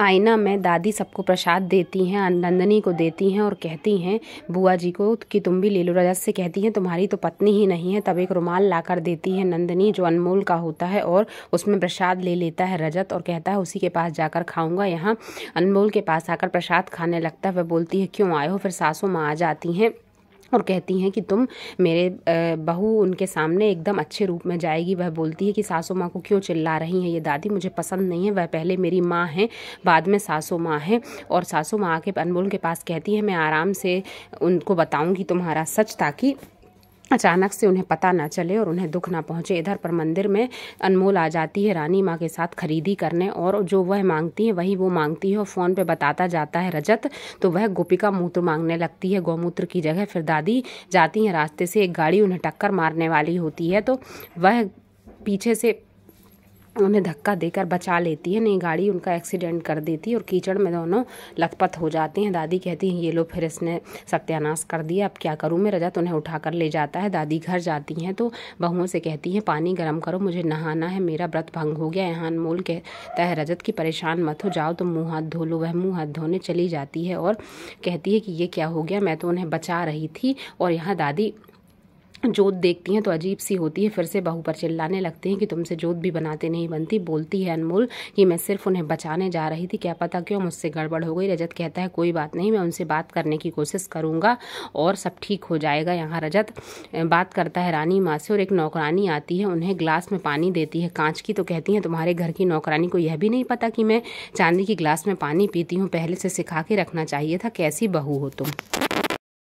आईना में दादी सबको प्रसाद देती हैं नंदनी को देती हैं और कहती हैं बुआ जी को कि तुम भी ले लो रजत से कहती हैं तुम्हारी तो पत्नी ही नहीं है तब एक रुमाल लाकर देती है नंदनी जो अनमोल का होता है और उसमें प्रसाद ले लेता है रजत और कहता है उसी के पास जाकर खाऊंगा यहाँ अनमोल के पास आकर प्रसाद खाने लगता है वह बोलती है क्यों आए हो फिर सासू माँ आ जाती हैं और कहती हैं कि तुम मेरे बहू उनके सामने एकदम अच्छे रूप में जाएगी वह बोलती है कि सासू माँ को क्यों चिल्ला रही हैं ये दादी मुझे पसंद नहीं है वह पहले मेरी माँ है बाद में सासू माँ है और सासू माँ आके अनमोल के पास कहती है मैं आराम से उनको बताऊँगी तुम्हारा सच ताकि अचानक से उन्हें पता ना चले और उन्हें दुख ना पहुंचे इधर पर मंदिर में अनमोल आ जाती है रानी माँ के साथ खरीदी करने और जो वह मांगती है वही वो मांगती है और फ़ोन पे बताता जाता है रजत तो वह गोपिका मूत्र मांगने लगती है गौमूत्र की जगह फिर दादी जाती हैं रास्ते से एक गाड़ी उन्हें टक्कर मारने वाली होती है तो वह पीछे से उन्हें धक्का देकर बचा लेती है नहीं गाड़ी उनका एक्सीडेंट कर देती है और कीचड़ में दोनों लथपथ हो जाते हैं दादी कहती हैं ये लो फिर इसने सत्यानाश कर दिया अब क्या करूँ मैं रजत उन्हें उठाकर ले जाता है दादी घर जाती हैं तो बहुओं से कहती हैं पानी गर्म करो मुझे नहाना है मेरा व्रत भंग हो गया यहाँ अनमोल कहता है रजत की परेशान मत हो जाओ तो मुँह हाथ धो लो वह मुँह हाथ धोने चली जाती है और कहती है कि ये क्या हो गया मैं तो उन्हें बचा रही थी और यहाँ दादी जोत देखती हैं तो अजीब सी होती है फिर से बहू पर चिल्लाने लगती हैं कि तुमसे जोत भी बनाते नहीं बनती बोलती है अनमोल कि मैं सिर्फ उन्हें बचाने जा रही थी क्या पता क्यों मुझसे गड़बड़ हो गई रजत कहता है कोई बात नहीं मैं उनसे बात करने की कोशिश करूँगा और सब ठीक हो जाएगा यहाँ रजत बात करता है रानी माँ से और एक नौकरानी आती है उन्हें ग्लास में पानी देती है कांच की तो कहती हैं तुम्हारे घर की नौकरानी को यह भी नहीं पता कि मैं चांदी की ग्लास में पानी पीती हूँ पहले से सिखा के रखना चाहिए था कैसी बहू हो तुम